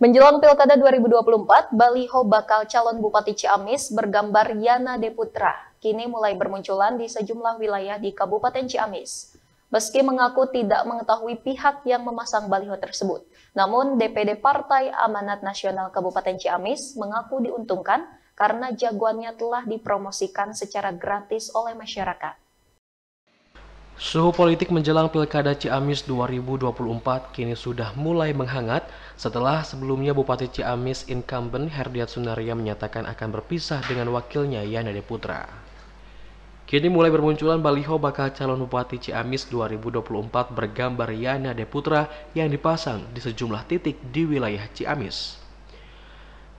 Menjelang Pilkada 2024, baliho bakal calon Bupati Ciamis bergambar Yana Deputra kini mulai bermunculan di sejumlah wilayah di Kabupaten Ciamis. Meski mengaku tidak mengetahui pihak yang memasang baliho tersebut, namun DPD Partai Amanat Nasional Kabupaten Ciamis mengaku diuntungkan karena jagoannya telah dipromosikan secara gratis oleh masyarakat. Suhu politik menjelang Pilkada Ciamis 2024 kini sudah mulai menghangat setelah sebelumnya Bupati Ciamis incumbent Herdiat Sunaria menyatakan akan berpisah dengan wakilnya Yana Deputra. Kini mulai bermunculan baliho bakal calon Bupati Ciamis 2024 bergambar Yana Deputra yang dipasang di sejumlah titik di wilayah Ciamis.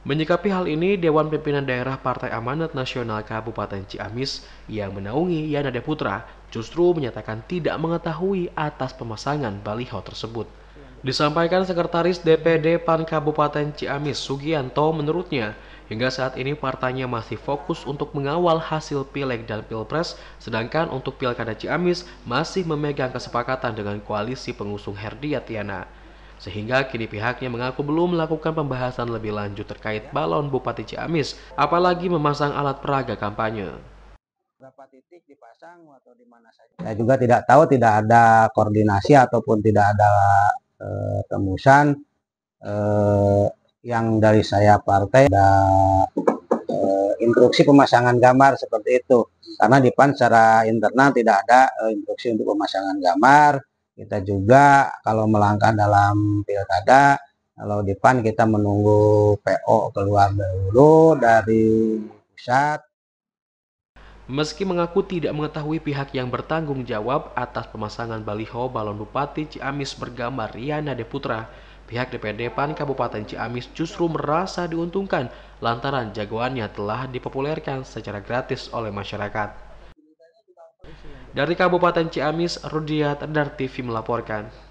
Menyikapi hal ini, Dewan Pimpinan Daerah Partai Amanat Nasional Kabupaten Ciamis yang menaungi Yana Deputra justru menyatakan tidak mengetahui atas pemasangan baliho tersebut. Disampaikan Sekretaris DPD PAN Kabupaten Ciamis Sugianto menurutnya, hingga saat ini partainya masih fokus untuk mengawal hasil pileg dan pilpres, sedangkan untuk pilkada Ciamis masih memegang kesepakatan dengan koalisi pengusung Herdiatiana. Sehingga kini pihaknya mengaku belum melakukan pembahasan lebih lanjut terkait balon Bupati Ciamis, apalagi memasang alat peraga kampanye. Berapa titik dipasang atau di mana saja? Saya juga tidak tahu, tidak ada koordinasi ataupun tidak ada e, temusan e, yang dari saya partai ada e, instruksi pemasangan gambar seperti itu. Karena di PAN secara internal tidak ada instruksi untuk pemasangan gambar, kita juga kalau melangkah dalam pilkada kalau di PAN kita menunggu PO keluar dahulu dari pusat Meski mengaku tidak mengetahui pihak yang bertanggung jawab atas pemasangan baliho balon bupati Ciamis bergambar Riana Deputra, pihak DPD PAN Kabupaten Ciamis justru merasa diuntungkan lantaran jagoannya telah dipopulerkan secara gratis oleh masyarakat. Dari Kabupaten Ciamis, Rudiat TV melaporkan.